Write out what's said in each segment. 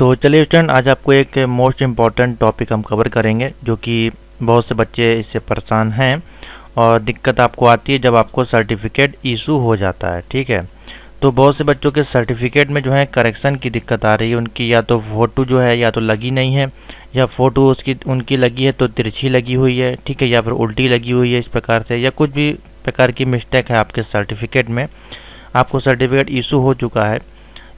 तो चलिए स्टूडेंट आज आपको एक मोस्ट इम्पॉर्टेंट टॉपिक हम कवर करेंगे जो कि बहुत से बच्चे इससे परेशान हैं और दिक्कत आपको आती है जब आपको सर्टिफिकेट ईशू हो जाता है ठीक है तो बहुत से बच्चों के सर्टिफिकेट में जो है करेक्शन की दिक्कत आ रही है उनकी या तो फ़ोटो जो है या तो लगी नहीं है या फ़ोटो उसकी उनकी लगी है तो तिरछी लगी हुई है ठीक है या फिर उल्टी लगी हुई है इस प्रकार से या कुछ भी प्रकार की मिस्टेक है आपके सर्टिफिकेट में आपको सर्टिफिकेट इशू हो चुका है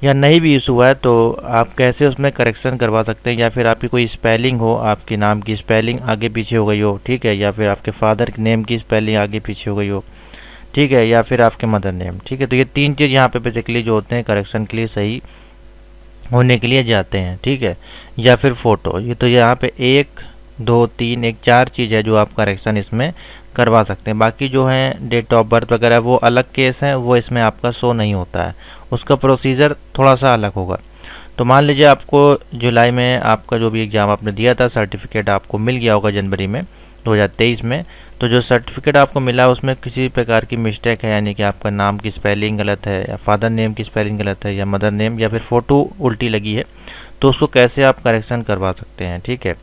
या नहीं भी इशू हुआ है तो आप कैसे उसमें करेक्शन करवा सकते हैं या फिर आपकी कोई स्पेलिंग हो आपके नाम की स्पेलिंग आगे पीछे हो गई हो ठीक है या फिर आपके फादर के नेम की स्पेलिंग आगे पीछे हो गई हो ठीक है या फिर आपके मदर नेम ठीक है तो ये तीन चीज़ यहाँ पे बेसिकली जो होते हैं करेक्शन के लिए सही होने के लिए जाते हैं ठीक है या फिर फ़ोटो ये तो यहाँ पर एक दो तीन एक चार चीज़ है जो आप करेक्शन इसमें करवा सकते हैं बाकी जो हैं डेट ऑफ बर्थ वगैरह वो अलग केस हैं वो इसमें आपका शो नहीं होता है उसका प्रोसीजर थोड़ा सा अलग होगा तो मान लीजिए आपको जुलाई में आपका जो भी एग्ज़ाम आपने दिया था सर्टिफिकेट आपको मिल गया होगा जनवरी में 2023 में तो जो सर्टिफिकेट आपको मिला उसमें किसी प्रकार की मिस्टेक है यानी कि आपका नाम की स्पेलिंग गलत है या फादर नेम की स्पेलिंग गलत है या मदर नेम या फिर फ़ोटो उल्टी लगी है तो उसको कैसे आप करेक्शन करवा सकते हैं ठीक है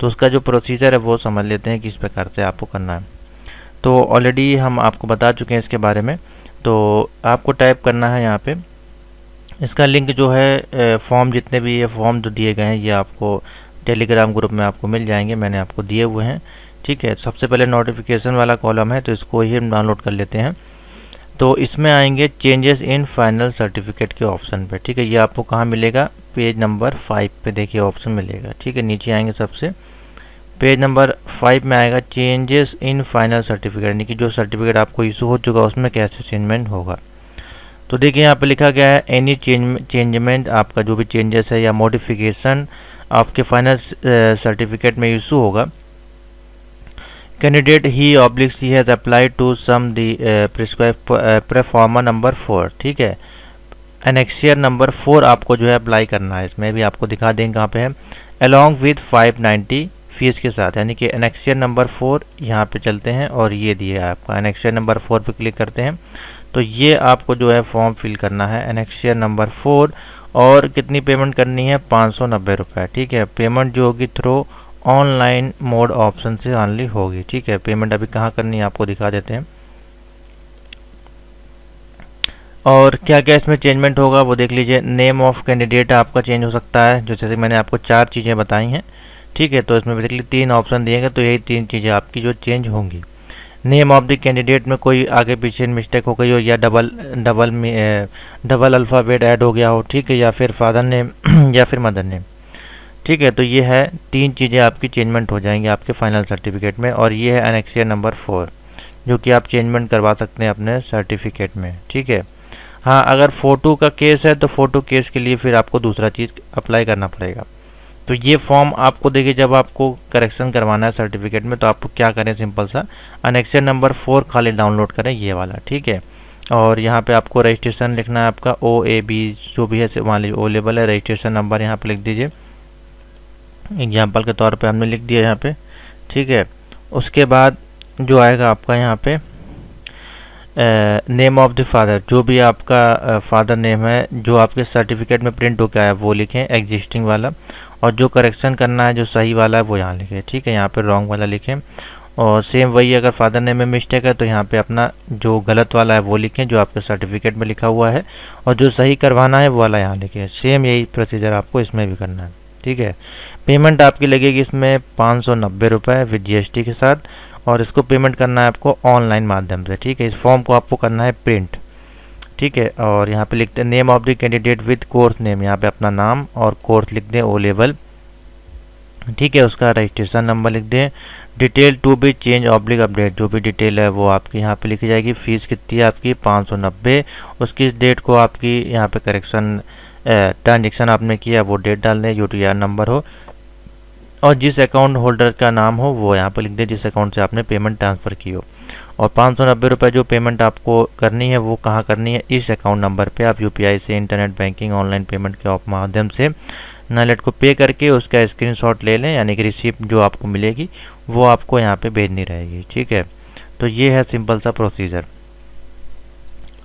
तो उसका जो प्रोसीजर है वो समझ लेते हैं किस प्रकार से आपको करना है तो ऑलरेडी हम आपको बता चुके हैं इसके बारे में तो आपको टाइप करना है यहाँ पे इसका लिंक जो है फॉर्म जितने भी ये फॉर्म जो दिए गए हैं ये आपको टेलीग्राम ग्रुप में आपको मिल जाएंगे मैंने आपको दिए हुए हैं ठीक है सबसे पहले नोटिफिकेशन वाला कॉलम है तो इसको ही हम डाउनलोड कर लेते हैं तो इसमें आएंगे चेंजेस इन फाइनल सर्टिफिकेट के ऑप्शन पे ठीक है ये आपको कहाँ मिलेगा पेज नंबर फाइव पे देखिए ऑप्शन मिलेगा ठीक है नीचे आएंगे सबसे पेज नंबर फाइव में आएगा चेंजेस इन फाइनल सर्टिफिकेट यानी कि जो सर्टिफिकेट आपको इशू हो चुका है उसमें कैसे चेंजमेंट होगा तो देखिए यहाँ पे लिखा गया है एनी चेंज चेंजमेंट आपका जो भी चेंजेस है या मॉडिफिकेशन आपके फाइनल सर्टिफिकेट uh, में इशू होगा कैंडिडेट ही oblique she has apply to submit prescribe proforma number four ठीक है एनेक्सियर नंबर फोर आपको जो है अप्लाई करना है इसमें भी आपको दिखा देंगे कहाँ पे है along with five ninety fees के साथ यानी कि एनेक्सियर नंबर फोर यहाँ पे चलते हैं और ये दिए आपका एनेक्सियर नंबर फोर पे क्लिक करते हैं तो ये आपको जो है फॉर्म फिल करना है एनेक्सियर नंबर फोर और कितनी पेमेंट करनी है पाँच सौ नब्बे रुपये ठीक है पेमेंट जो होगी थ्रो ऑनलाइन मोड ऑप्शन से ऑनली होगी ठीक है पेमेंट अभी कहाँ करनी है आपको दिखा देते हैं और क्या क्या इसमें चेंजमेंट होगा वो देख लीजिए नेम ऑफ़ कैंडिडेट आपका चेंज हो सकता है जैसे मैंने आपको चार चीज़ें बताई हैं ठीक है तो इसमें बेसिकली तीन ऑप्शन दिए गए तो यही तीन चीज़ें आपकी जो चेंज होंगी नेम ऑफ द कैंडिडेट में कोई आगे पीछे मिस्टेक हो गई हो या double double double alphabet add हो गया हो ठीक है या फिर फादर नेम या फिर मदर नेम ठीक है तो ये है तीन चीज़ें आपकी चेंजमेंट हो जाएंगी आपके फाइनल सर्टिफिकेट में और ये है अनेक्सिया नंबर फोर जो कि आप चेंजमेंट करवा सकते हैं अपने सर्टिफिकेट में ठीक है हाँ अगर फ़ोटो का केस है तो फ़ोटो केस के लिए फिर आपको दूसरा चीज़ अप्लाई करना पड़ेगा तो ये फॉर्म आपको देखिए जब आपको करेक्शन करवाना है सर्टिफिकेट में तो आपको क्या करें सिंपल सा अनेक्शन नंबर फोर खाली डाउनलोड करें ये वाला ठीक है और यहाँ पे आपको रजिस्ट्रेशन लिखना है आपका ओ ए बी जो भी है मान लीजिए अवेलेबल है रजिस्ट्रेशन नंबर यहाँ पे लिख दीजिए एग्जाम्पल के तौर पे हमने लिख दिया यहाँ पे ठीक है उसके बाद जो आएगा आपका यहाँ पे नेम ऑफ़ द फादर जो भी आपका फादर नेम है जो आपके सर्टिफिकेट में प्रिंट होकर आया वो लिखें एग्जिस्टिंग वाला और जो करेक्शन करना है जो सही वाला है वो यहाँ लिखे ठीक है यहाँ पर रॉन्ग वाला लिखें और सेम वही अगर फादर नेम में मिस्टेक है तो यहाँ पे अपना जो गलत वाला है वो लिखें जो आपके सर्टिफिकेट में लिखा हुआ है और जो सही करवाना है वो वाला यहाँ लिखें सेम यही प्रोसीजर आपको इसमें भी करना है ठीक है पेमेंट आपकी लगेगी इसमें पाँच सौ नब्बे रुपये विद जीएसटी के साथ और इसको पेमेंट करना है आपको ऑनलाइन माध्यम से ठीक है इस फॉर्म को आपको करना है प्रिंट ठीक है और यहाँ पे लिखते हैं name of the candidate with course name यहाँ पे अपना नाम और कोर्स लिख दें ओ लेवल ठीक है उसका रजिस्ट्रेशन नंबर लिख दें detail to be change oblique update जो भी डिटेल है वो आपकी यहाँ पे लिखी जाएगी फ़ीस कितनी है आपकी पाँच सौ नब्बे उसकी डेट को आपकी यहाँ पे करेक्शन ट्रांजेक्शन आपने किया वो डेट डाल दें यू टी नंबर हो और जिस अकाउंट होल्डर का नाम हो वो यहाँ पर लिख दें जिस अकाउंट से आपने पेमेंट ट्रांसफ़र की हो और पाँच सौ नब्बे रुपये जो पेमेंट आपको करनी है वो कहाँ करनी है इस अकाउंट नंबर पे आप यूपीआई से इंटरनेट बैंकिंग ऑनलाइन पेमेंट के माध्यम से नलेट को पे करके उसका स्क्रीनशॉट ले लें यानी कि रिसिप्ट जो आपको मिलेगी वो आपको यहाँ पे भेजनी रहेगी ठीक है तो ये है सिंपल सा प्रोसीजर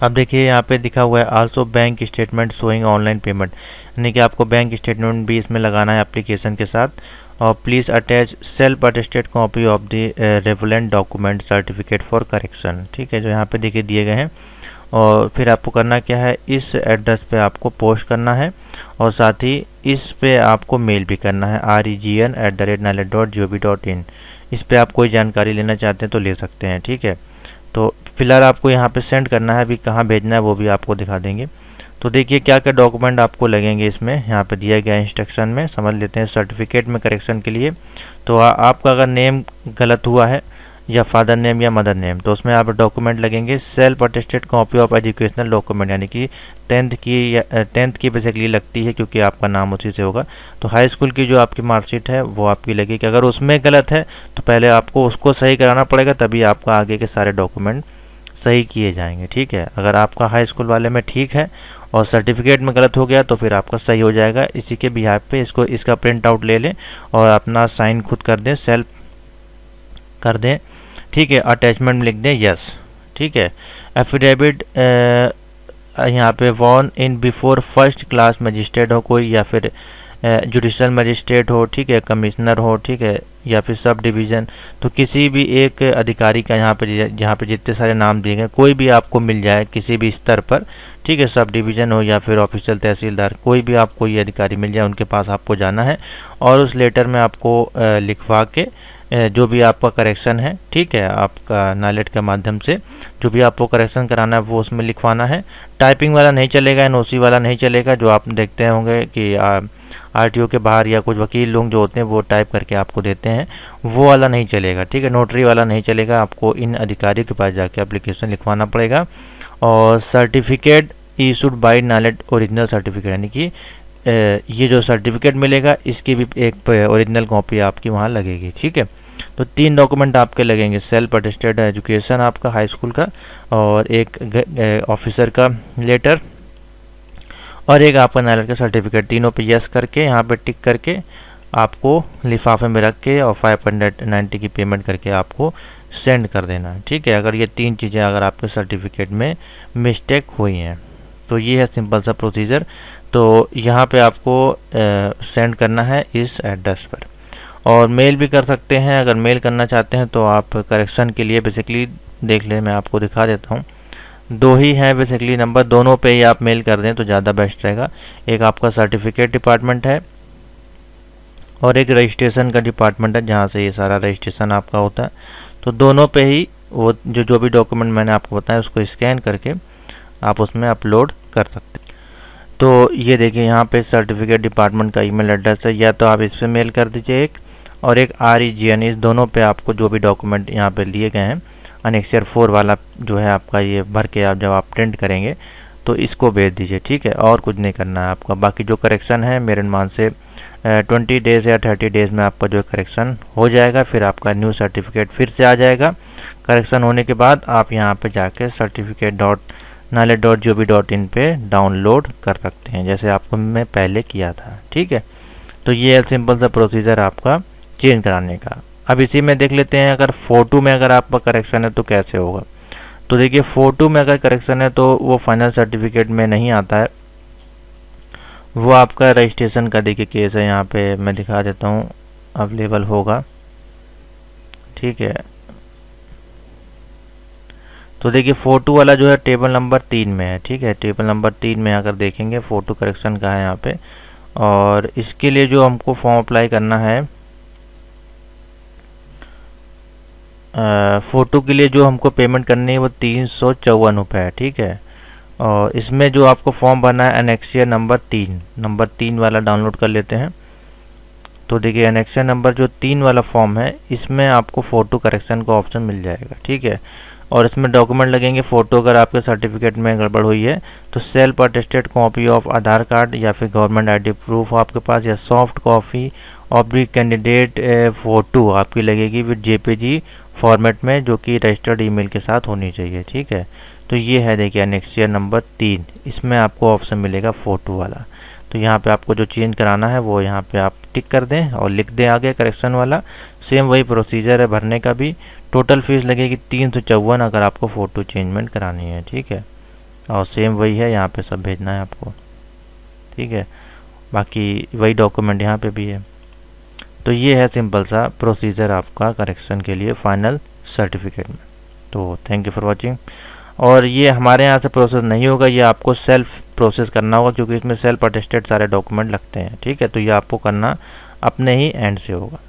अब देखिए यहाँ पे दिखा हुआ है also bank statement showing online payment यानी कि आपको बैंक स्टेटमेंट भी इसमें लगाना है एप्लीकेशन के साथ और please attach self attested copy of the relevant document certificate for correction ठीक है जो यहाँ पे देखिए दिए गए हैं और फिर आपको करना क्या है इस एड्रेस पे आपको पोस्ट करना है और साथ ही इस पे आपको मेल भी करना है R E G N at the rate NIELIT dot G O V dot in इस पर आप कोई जानकारी लेना चाहते हैं तो ले सकते हैं ठीक है तो फिलहाल आपको यहाँ पे सेंड करना है अभी कहाँ भेजना है वो भी आपको दिखा देंगे तो देखिए क्या क्या डॉक्यूमेंट आपको लगेंगे इसमें यहाँ पे दिया गया इंस्ट्रक्शन में समझ लेते हैं सर्टिफिकेट में करेक्शन के लिए तो आ, आपका अगर नेम गलत हुआ है या फादर नेम या मदर नेम तो उसमें आप डॉक्यूमेंट लगेंगे self attested copy of educational document यानी कि टेंथ की या टेंथ की बेसिकली लगती है क्योंकि आपका नाम उसी से होगा तो हाई स्कूल की जो आपकी मार्कशीट है वो आपकी लगेगी अगर उसमें गलत है तो पहले आपको उसको सही कराना पड़ेगा तभी आपका आगे के सारे डॉक्यूमेंट सही किए जाएंगे ठीक है अगर आपका हाई स्कूल वाले में ठीक है और सर्टिफिकेट में गलत हो गया तो फिर आपका सही हो जाएगा इसी के बिहार पे इसको इसका प्रिंट आउट ले लें और अपना साइन खुद कर दें सेल्फ कर दें ठीक है अटैचमेंट में लिख दें यस ठीक है एफिडेविट यहाँ पे वॉन in before first class magistrate हो कोई या फिर जुडिशल मजिस्ट्रेट हो ठीक है कमिश्नर हो ठीक है या फिर सब डिवीज़न तो किसी भी एक अधिकारी का यहाँ पर यहाँ पर जितने सारे नाम दिए गए कोई भी आपको मिल जाए किसी भी स्तर पर ठीक है सब डिवीज़न हो या फिर ऑफिशियल तहसीलदार कोई भी आपको ये अधिकारी मिल जाए उनके पास आपको जाना है और उस लेटर में आपको लिखवा के जो भी आपका करेक्शन है ठीक है आपका नालेट के माध्यम से जो भी आपको करेक्शन कराना है वो उसमें लिखवाना है टाइपिंग वाला नहीं चलेगा एन वाला नहीं चलेगा जो आप देखते होंगे कि आर के बाहर या कुछ वकील लोग जो होते हैं वो टाइप करके आपको देते हैं वो वाला नहीं चलेगा ठीक है नोटरी वाला नहीं चलेगा आपको इन अधिकारियों के पास जाके अप्लीकेशन लिखवाना पड़ेगा और certificate issued by NIELIT original certificate यानी कि ये जो सर्टिफिकेट मिलेगा इसकी भी एक ओरिजिनल कॉपी आपकी वहाँ लगेगी ठीक है तो तीन डॉक्यूमेंट आपके लगेंगे सेल्फ अटेस्टेड एजुकेशन आपका हाई स्कूल का और एक ऑफिसर का लेटर और एक आपका नायलर का सर्टिफिकेट तीनों पे यस करके यहाँ पे टिक करके आपको लिफाफे में रख के और फाइव हंड्रेड नाइन्टी की पेमेंट करके आपको सेंड कर देना ठीक है अगर ये तीन चीज़ें अगर आपके सर्टिफिकेट में मिस्टेक हुई हैं तो ये है सिंपल सा प्रोसीजर तो यहाँ पे आपको सेंड करना है इस एड्रेस पर और मेल भी कर सकते हैं अगर मेल करना चाहते हैं तो आप करेक्शन के लिए बेसिकली देख लें मैं आपको दिखा देता हूँ दो ही हैं बेसिकली नंबर दोनों पे ही आप मेल कर दें तो ज़्यादा बेस्ट रहेगा एक आपका सर्टिफिकेट डिपार्टमेंट है और एक रजिस्ट्रेशन का डिपार्टमेंट है जहाँ से ये सारा रजिस्ट्रेशन आपका होता है तो दोनों पे ही वो जो जो भी डॉक्यूमेंट मैंने आपको बताया उसको स्कैन करके आप उसमें अपलोड कर सकते हैं तो ये देखिए यहाँ पे सर्टिफिकेट डिपार्टमेंट का ईमेल एड्रेस है या तो आप इस पर मेल कर दीजिए एक और एक आर ई जी एन इस दोनों पे आपको जो भी डॉक्यूमेंट यहाँ पे लिए गए हैं अनेक्सर फोर वाला जो है आपका ये भर के आप जब आप प्रिंट करेंगे तो इसको भेज दीजिए ठीक है और कुछ नहीं करना है आपका बाकी जो करेक्शन है मेरे मान से ट्वेंटी डेज़ या थर्टी डेज़ में आपका जो करेक्शन हो जाएगा फिर आपका न्यू सर्टिफिकेट फिर से आ जाएगा करेक्शन होने के बाद आप यहाँ पर जाके certificate dot NIELIT dot G O V dot in पर डाउनलोड कर सकते हैं जैसे आपको मैं पहले किया था ठीक है तो ये है सिंपल सा प्रोसीजर आपका चेंज कराने का अब इसी में देख लेते हैं अगर फ़ोटो में अगर आपका करेक्शन है तो कैसे होगा तो देखिए फ़ोटो में अगर करेक्शन है तो वो फाइनल सर्टिफिकेट में नहीं आता है वो आपका रजिस्ट्रेशन का देखिए केस है यहाँ पे मैं दिखा देता हूँ अवेलेबल होगा ठीक है तो देखिए फोटो वाला जो है टेबल नंबर तीन में है ठीक है टेबल नंबर तीन में अगर देखेंगे फ़ोटो करेक्शन का है यहाँ पे और इसके लिए जो हमको फॉर्म अप्लाई करना है फ़ोटो के लिए जो हमको पेमेंट करनी है वो तीन सौ चौवन रुपये है ठीक है और इसमें जो आपको फॉर्म भरना है एनेक्सिया नंबर तीन नंबर तीन वाला डाउनलोड कर लेते हैं तो देखिए एनेक्सिया नंबर जो तीन वाला फॉर्म है इसमें आपको फ़ोटो करेक्शन का ऑप्शन मिल जाएगा ठीक है और इसमें डॉक्यूमेंट लगेंगे फ़ोटो अगर आपके सर्टिफिकेट में गड़बड़ हुई है तो self attested copy of Aadhaar card या फिर गवर्नमेंट आईडी प्रूफ आपके पास या soft copy of the candidate photo आपकी लगेगी विद जेपीजी फॉर्मेट में जो कि रजिस्टर्ड ईमेल के साथ होनी चाहिए ठीक है तो ये है देखिए नेक्स्ट ईयर नंबर तीन इसमें आपको ऑप्शन मिलेगा फ़ोटो वाला तो यहाँ पे आपको जो चेंज कराना है वो यहाँ पे आप टिक कर दें और लिख दें आगे करेक्शन वाला सेम वही प्रोसीजर है भरने का भी टोटल फ़ीस लगेगी तीन सौ चौवन अगर आपको फ़ोटो चेंजमेंट करानी है ठीक है और सेम वही है यहाँ पे सब भेजना है आपको ठीक है बाकी वही डॉक्यूमेंट यहाँ पे भी है तो ये है सिंपल सा प्रोसीजर आपका करेक्शन के लिए फाइनल सर्टिफिकेट में तो थैंक यू फॉर वॉचिंग और ये हमारे यहाँ से प्रोसेस नहीं होगा ये आपको सेल्फ प्रोसेस करना होगा क्योंकि इसमें सेल्फ अटेस्टेड सारे डॉक्यूमेंट लगते हैं ठीक है तो ये आपको करना अपने ही एंड से होगा